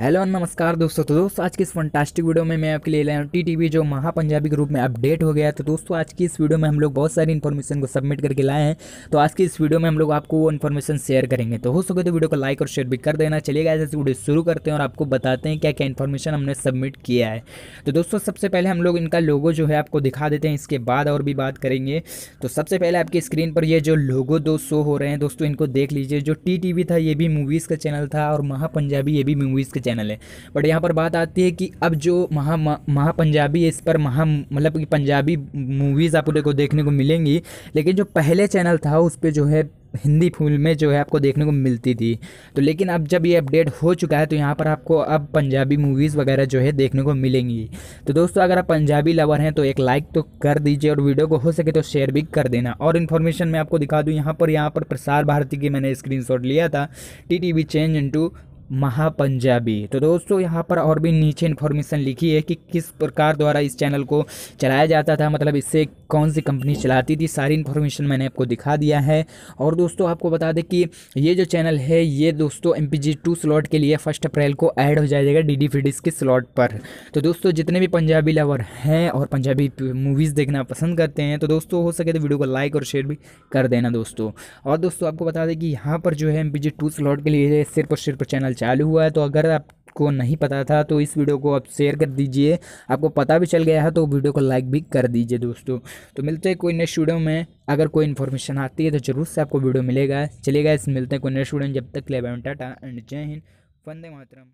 hello नमस्कार दोस्तों तो दोस्तों आज की इस फंटास्टिक वीडियो में मैं आपके लिए लाया हूँ टी जो महा पंजाबी ग्रुप में अपडेट हो गया तो दोस्तों आज की इस वीडियो में हम लोग बहुत सारी इन्फॉर्मेशन को सबमिट करके लाए हैं तो आज की इस वीडियो में हम लोग आपको वो इन्फॉर्मेशन शेयर करेंगे तो हो सके तो वीडियो को लाइक और शेयर भी कर देना चलिएगा ऐसे वीडियो शुरू करते हैं और आपको बताते हैं क्या क्या इन्फॉर्मेशन हमने सबमिट किया है तो दोस्तों सबसे पहले हम लोग इनका लोगो जो है आपको दिखा देते हैं इसके बाद और भी बात करेंगे तो सबसे पहले आपकी स्क्रीन पर ये जो लोगो दो शो हो रहे हैं दोस्तों इनको देख लीजिए जो टी था ये भी मूवीज़ का चैनल था और महा पंजाबी ये भी मूवीज़ का चैनल है बट यहाँ पर बात आती है कि अब जो महा महा पंजाबी इस पर महा मतलब कि पंजाबी मूवीज़ आप को देखने को मिलेंगी लेकिन जो पहले चैनल था उस पर जो है हिंदी फिल्में जो है आपको देखने को मिलती थी तो लेकिन अब जब ये अपडेट हो चुका है तो यहाँ पर आपको अब पंजाबी मूवीज़ वगैरह जो है देखने को मिलेंगी तो दोस्तों अगर आप पंजाबी लवर हैं तो एक लाइक तो कर दीजिए और वीडियो को हो सके तो शेयर भी कर देना और इन्फॉर्मेशन मैं आपको दिखा दूँ यहाँ पर यहाँ पर प्रसार भारती की मैंने स्क्रीन लिया था T T V change into Mahapunjabi तो दोस्तों यहाँ पर और भी नीचे इन्फॉर्मेशन लिखी है कि किस प्रकार द्वारा इस चैनल को चलाया जाता था मतलब इससे कौन सी कंपनी चलाती थी सारी इन्फॉर्मेशन मैंने आपको दिखा दिया है और दोस्तों आपको बता दें कि ये जो चैनल है ये दोस्तों M P G two slot के लिए फर्स्ट अप्रैल को ऐड हो जाएगा डी डी के स्लॉट पर तो दोस्तों जितने भी पंजाबी लवर हैं और पंजाबी मूवीज़ देखना पसंद करते हैं तो दोस्तों हो सके तो वीडियो को लाइक और शेयर भी कर देना दोस्तों और दोस्तों आपको बता दें कि यहाँ पर जो है M P G two slot के लिए सिर्फ और सिर्फ चैनल चालू हुआ है तो अगर आप आपको नहीं पता था तो इस वीडियो को आप शेयर कर दीजिए आपको पता भी चल गया है तो वीडियो को लाइक भी कर दीजिए दोस्तों तो मिलते हैं कोई नेक्स्ट वीडियो में अगर कोई इन्फॉर्मेशन आती है तो जरूर से आपको वीडियो मिलेगा चलेगा इस मिलते हैं कोई नेक्स्ट वीडियो जब तक ले टाटा एंड जय हिंद वंदे मातरम